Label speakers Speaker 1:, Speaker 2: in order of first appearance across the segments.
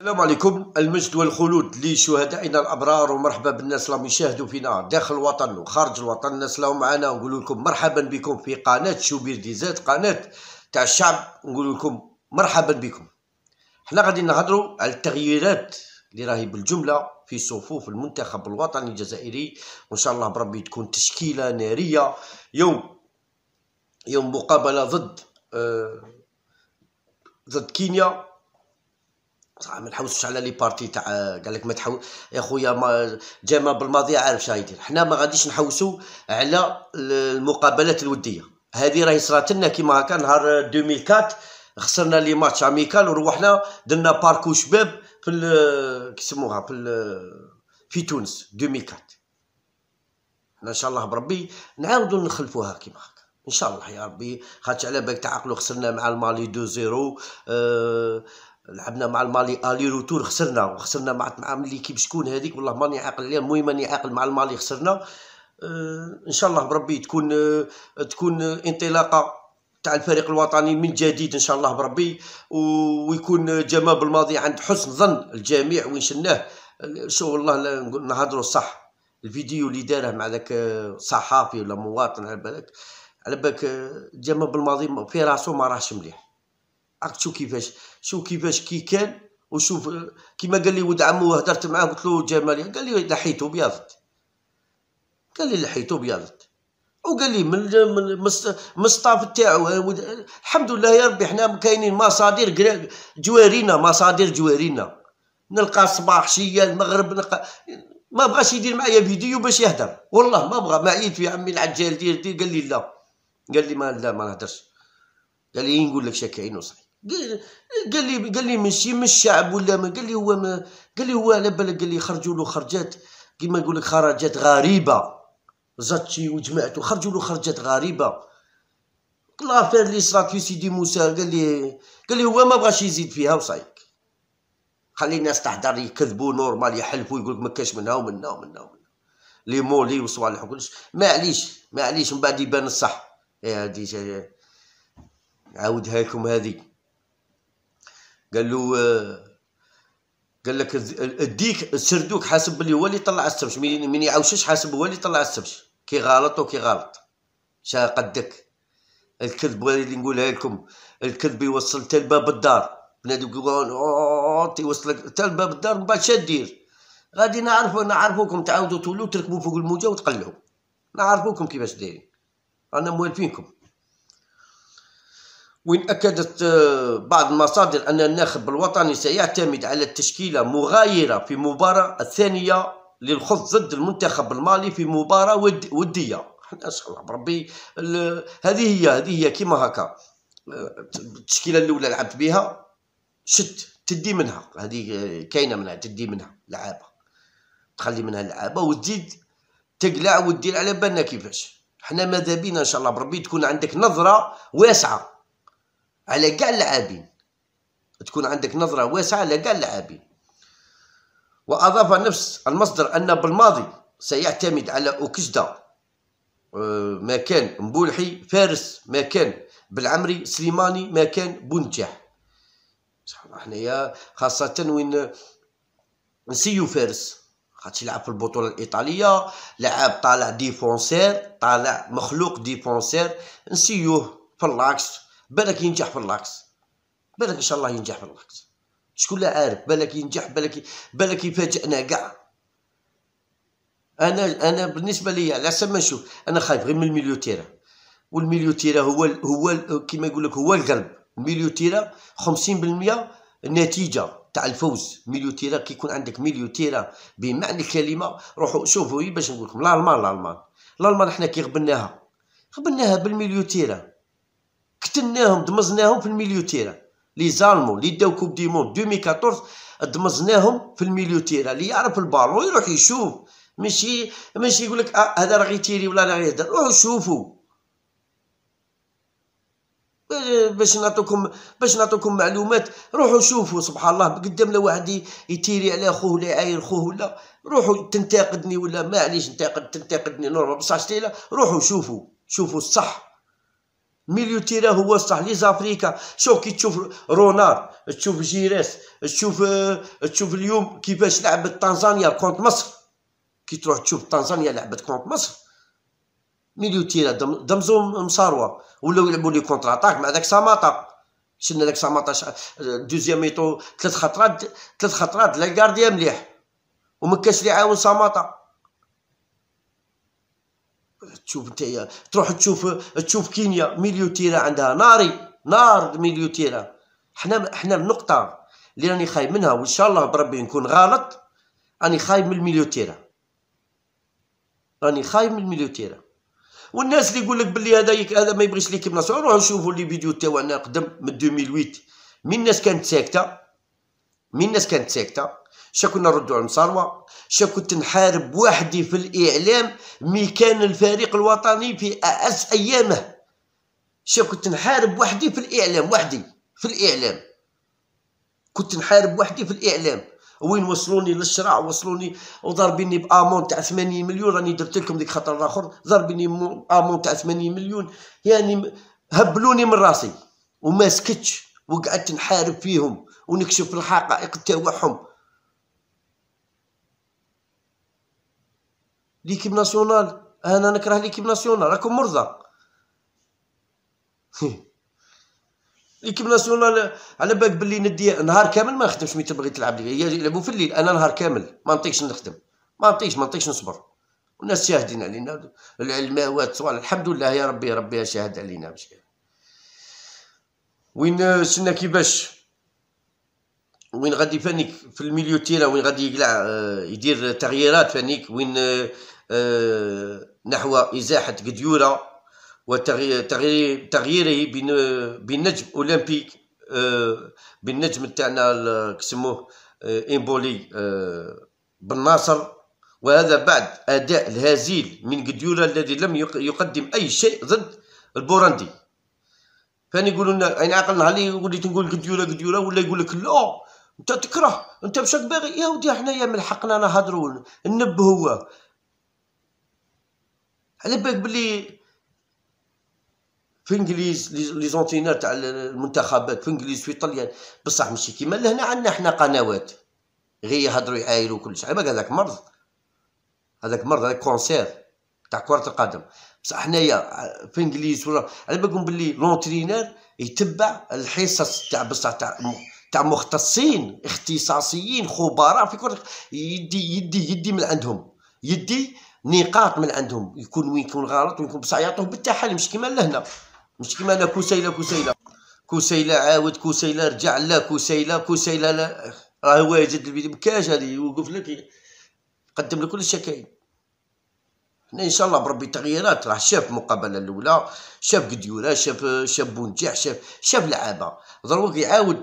Speaker 1: السلام عليكم المجد والخلود لشهدائنا الابرار ومرحبا بالناس اللي يشاهدوا فينا داخل الوطن وخارج الوطن الناس اللي معنا نقول لكم مرحبا بكم في قناه شوبير ديزات قناه تاع الشعب نقول لكم مرحبا بكم حنا غادي نهضروا على التغييرات اللي راهي بالجمله في صفوف المنتخب الوطني الجزائري وان شاء الله بربي تكون تشكيله ناريه يوم يوم مقابله ضد آه ضد كينيا صح ما نحوسش على لي بارتي تاع قال لك ما تحو يا خويا ما جاما بالماضي عارف شنو يدير حنا ما غاديش نحوسوا على المقابلات الوديه هذه راهي صرات لنا كيما هكا نهار 2004 خسرنا لي ماتش اميكال وروحنا درنا باركو شباب في كيسموها في في تونس 2004 حنا ان شاء الله بربي نعاودوا نخلفوها كيما هكا ان شاء الله يا ربي خاطش على بالك تعقلوا خسرنا مع المالي 2 0 أه لعبنا مع المالي الي روتور خسرنا وخسرنا مع مع ليكيب شكون هذيك والله ماني عاقل عليها المهم ماني عاقل مع المالي خسرنا آه، ان شاء الله بربي تكون آه، تكون انطلاقه تاع الفريق الوطني من جديد ان شاء الله بربي ويكون جمال بالماضي عند حسن ظن الجميع وين شناه شو والله نهضروا صح الفيديو اللي داره مع ذاك آه، صحافي ولا مواطن على بالك على بالك جمال بالماضي في راسه ما راهش مليح راك تشوف كيفاش شوف كيفاش كي كان وشوف كيما قال لي ولد عمو هدرت معاه قلت له جمال قال لي لحيتو بيضت قال لي لحيتو بيضت وقال لي من من مصطاف تاعو الحمد لله يا ربي حنا كاينين مصادر جوارينا مصادر جوارينا نلقى صباح شيا المغرب نلقى ما بغاش يدير معايا فيديو باش يهدر والله ما بغى ما في عمي العجال دير دير قال لي لا قال لي ما لا ما نهدرش قال لي إيه نقول لك شكاين وصحيح قال لي قال لي ماشي من الشعب ولا ما قال لي هو ما قال لي هو على بالك قال لي خرجوا له خرجات كيما يقول لك خرجات غريبه زاتشي وجمعته خرجوا له خرجات غريبه لافير لي صرات في سيدي موسى قال لي قال لي هو ما بغاش يزيد فيها وصايك خلي الناس تحضر يكذبوا نورمال يحلفوا يقول لك ما كاش منها ومنها ومنها ومنها لي مولي وصوالح وكلش معليش معليش من بعد يبان الصح ايه هادي عاودها لكم هذه قال له آه، قال لك الديك السردوك حاسب بلي هو اللي طلع السبش من يعوشش حاسب هو اللي طلع السبش كي غلط وكي غلط شا قدك الكذب اللي نقولها لكم الكذب يوصل حتى لباب الدار بنادم يقول تيوصلك حتى لباب الدار من بعد شادير غادي نعرفو نعرفوكم تعاودوا تولوا تركبوا فوق الموجه وتقلعوا نعرفوكم كيفاش دايرين رانا موالفينكم وين أكدت آه، بعض المصادر أن الناخب الوطني سيعتمد على التشكيلة مغايرة في مباراة الثانية للخوض ضد المنتخب المالي في مباراة ود ودية حنا الله بربي هذه هي هذه هي كيما هكا آه، التشكيلة الأولى لعبت بها شت تدي منها هذه كاينة منها تدي منها لعابة تخلي منها لعابه وتزيد تقلع وتدير على بالنا كيفاش حنا ماذا بينا ان شاء الله بربي تكون عندك نظره واسعه على كاع اللاعبين تكون عندك نظرة واسعة على كاع اللاعبين وأضاف نفس المصدر أن بالماضي سيعتمد على أوكسدا أه، مكان مبولحي فارس مكان بالعمري سليماني مكان بونجاح حنايا خاصة وين نسيو فارس خاطش يلعب في البطولة الإيطالية لعب طالع ديفونسير طالع مخلوق ديفونسير نسيوه في اللاكس بالك ينجح في اللاكس بالك ان شاء الله ينجح في اللاكس شكون لا عارف بالك ينجح بالك بالك يفاجئنا كاع انا انا بالنسبه لي على حسب ما نشوف انا خايف غير من الميليو تيرا والميليو تيرا هو الـ هو كيما يقول لك هو القلب الميليو تيرا 50% النتيجه تاع الفوز ميليو تيرا كي يكون عندك ميليو تيرا بمعنى الكلمه روحوا شوفوا باش نقول لكم الالمان الالمان الالمان حنا كي غبناها غبناها بالميليو تيرا كتلناهم دمزناهم في الميليو تيران لي زالمو لي داو كوب دي موند 2014 دمزناهم في الميليو تيران لي يعرف البالون يروح يشوف ماشي ماشي يقول لك آه، هذا راه غيتيري ولا راه غيهضر روحوا شوفوا باش نعطيكم باش نعطيكم معلومات روحوا شوفوا سبحان الله قدام لواحد واحد يتيري على خوه ولا يعاير خوه ولا روحوا تنتقدني ولا معليش نتاقد تنتقدني نورمال بصح روحوا شوفوا شوفوا الصح ميليو تيرا هو صح لي زافريكا شوف كي تشوف رونار تشوف جيريس تشوف تشوف اليوم كيفاش لعبت تنزانيا كونت مصر كي تروح تشوف تنزانيا لعبت كونت مصر ميليو تيرا دمزو مصاروا ولاو يلعبوا لي كونتر اتاك مع داك ساماطا شلنا داك ساماطا دوزيام ميطو ثلاث خطرات ثلاث خطرات لا كارديا مليح وما كانش اللي يعاون ساماطا تشوف انت تروح تشوف تشوف كينيا ميليو تيرا عندها ناري نار ميليو تيرا حنا حنا النقطه اللي راني خايب منها وان شاء الله بربي نكون غلط راني خايب من الميليو تيرا راني خايب من الميليو تيرا والناس اللي يقول لك بلي هذا يك... هذا ما يبغيش ليكيب ناسيونال روحوا شوفوا لي فيديو تاعنا قدام قدم من 2008 من الناس كانت ساكته من الناس كانت ساكته شا كنا نردو على المصاروه شا كنت نحارب وحدي في الاعلام مي كان الفريق الوطني في اعز ايامه شا كنت نحارب وحدي في الاعلام وحدي في الاعلام كنت نحارب وحدي في الاعلام وين وصلوني للشراع وصلوني وضربيني بامون تاع 80 مليون راني درت لكم ديك خطر الاخر ضربيني بامون تاع 80 مليون يعني هبلوني من راسي وما سكتش وقعدت نحارب فيهم ونكشف الحقائق تاعهم ليكيب ناسيونال انا نكره ليكيب ناسيونال راكم مرضى ليكيب ناسيونال على بالك بلي ندي نهار كامل ما نخدمش مي تبغي تلعب لي يلعبوا في الليل انا نهار كامل ما نطيقش نخدم ما نطيقش ما نطيقش نصبر والناس شاهدين علينا الماوات صوال الحمد لله يا ربي ربي شاهد علينا بشيء وين سنا كيفاش وين غادي فانيك في الميليو تيرا وين غادي يقلع آه، يدير تغييرات فانيك وين آه، آه، نحو ازاحه قديوره وتغييره بالنجم اولمبيك بالنجم تاعنا كسموه امبولي بن ناصر وهذا بعد اداء الهزيل من قديوره الذي لم يقدم اي شيء ضد البورندي فاني يقولون لنا يعني عقلنا عليه وليت نقول قديوره قديوره ولا يقول لك لا انت تكره انت مشاك باغي يا ودي حنايا من حقنا نهضروا هو على بالك بلي في انجليز لي زونتينير تاع المنتخبات في انجليز في طليان بصح ماشي كيما لهنا عندنا حنا قنوات غير يهضروا يعايروا كلش على بالك هذاك مرض هذاك مرض هذاك كونسير تاع كره القدم بصح حنايا آه، في انجليز ولا على بالكم بلي لونترينير يتبع الحصص تاع بصح تاع تاع مختصين اختصاصيين خبراء في كره يدي يدي يدي من عندهم يدي نقاط من عندهم يكون وين يكون غلط ويكون بصح يعطوه بالتحالي مش كيما لهنا مش كيما لا كسيله كسيله كسيله عاود كسيله رجع لا كسيله كسيله لا راه واجد الفيديو بكاش هذه يوقف لك يقدم لك كل الشكاين هنا ان شاء الله بربي تغييرات راه شاف المقابله الاولى شاف قديوره شاف شاف بونجاح شاف شاف لعابه دروك يعاود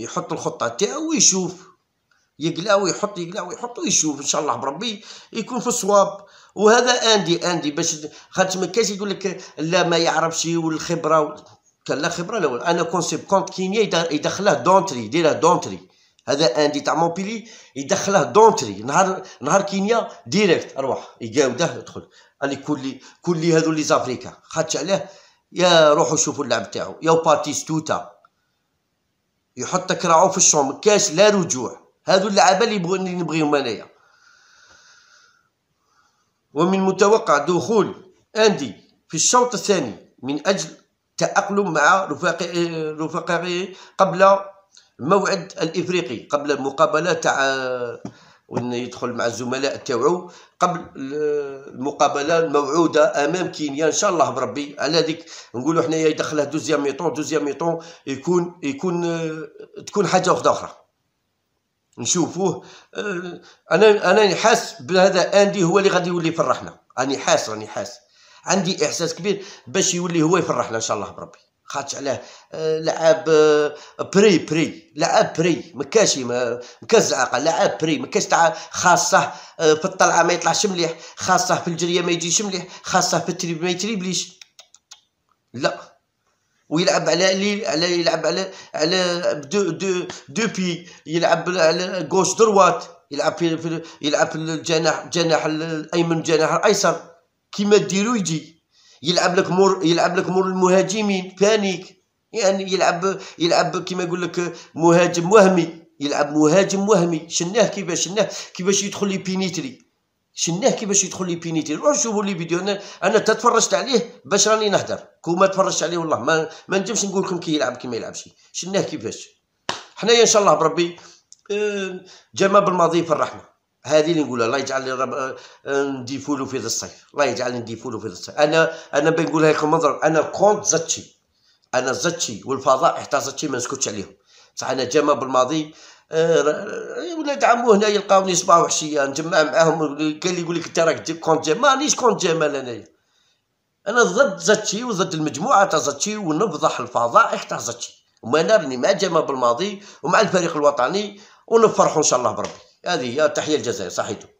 Speaker 1: يحط الخطه تاعو ويشوف يقلع ويحط يقلع ويحط ويشوف ان شاء الله بربي يكون في الصواب وهذا اندي اندي باش خاطر ما كاش يقول لك لا ما يعرفش والخبره كان لا خبره لا انا كونسيب كونت كينيا يدخله دونتري يديرها دونتري هذا اندي تاع مونبيلي يدخله دونتري نهار نهار كينيا ديريكت اروح يقاوده يدخل اللي كل كل هذو لي زافريكا خاطش علاه يا روحوا شوفوا اللعب تاعو يا باتيستوتا يحط كراعو في الشوم كاش لا رجوع هادو اللعابه اللي بغو اللي نبغيهم انايا ومن متوقع دخول اندي في الشوط الثاني من اجل التاقلم مع رفاق رفاقه قبل موعد الافريقي قبل المقابله تاع وانه يدخل مع الزملاء تاعو قبل المقابله الموعوده امام كينيا ان شاء الله بربي على هذيك نقولوا حنايا يدخله دوزيام ميطون دوزيام ميطون يكون يكون تكون حاجه واحده اخرى نشوفوه آه، انا انا حاس بهذا اندي هو اللي غادي يولي يفرحنا راني حاس راني حاس عندي احساس كبير باش يولي هو يفرحنا ان شاء الله بربي خاطش علاه آه، لعاب آه، بري بري لعاب بري مكاشي مكاش زعاقه لعاب بري مكاش تاع خاصه آه، في الطلعه ما يطلعش مليح خاصه في الجريه ما يجيش مليح خاصه في التريب ما يتريبليش لا ويلعب على لي على يلعب على على دو دو دو بي يلعب على غوش دروات يلعب في يلعب الجناح جناح الايمن جناح الايسر كيما ديرو يجي يلعب لك مور يلعب لك مور المهاجمين بانيك يعني يلعب يلعب كما يقول لك مهاجم وهمي يلعب مهاجم وهمي شناه كيفاش شناه كيفاش يدخل لي بينيتري شناه كيفاش يدخل لي بينيتري روح شوفوا لي فيديو انا انا تفرجت عليه باش راني نهدر كون ما تفرجت عليه والله ما, ما نجمش نقول لكم كي يلعب كي ما يلعبش شناه كيفاش حنايا ان شاء الله بربي آه، جمال بالماضي في الرحمه هذه اللي نقولها الله يجعل رب... آه، آه، نديفولو في هذا الصيف الله يجعل نديفولو في هذا الصيف انا انا بنقولها لكم منظر انا كونت زاتشي انا زاتشي والفضاء حتى زاتشي ما نسكتش عليهم بصح انا جامع بالماضي آه،, أه... ولاد عمو هنا يلقاوني صباح وحشيه نجمع معاهم قال اللي يقول لك انت راك كونت جامع مانيش كونت جامع انايا انا ضد زاتشي وضد المجموعه تاع زاتشي ونفضح الفضائح تاع زاتشي وما راني مع جامع بالماضي ومع الفريق الوطني ونفرحوا ان شاء الله بربي هذه هي تحية الجزائر صحيته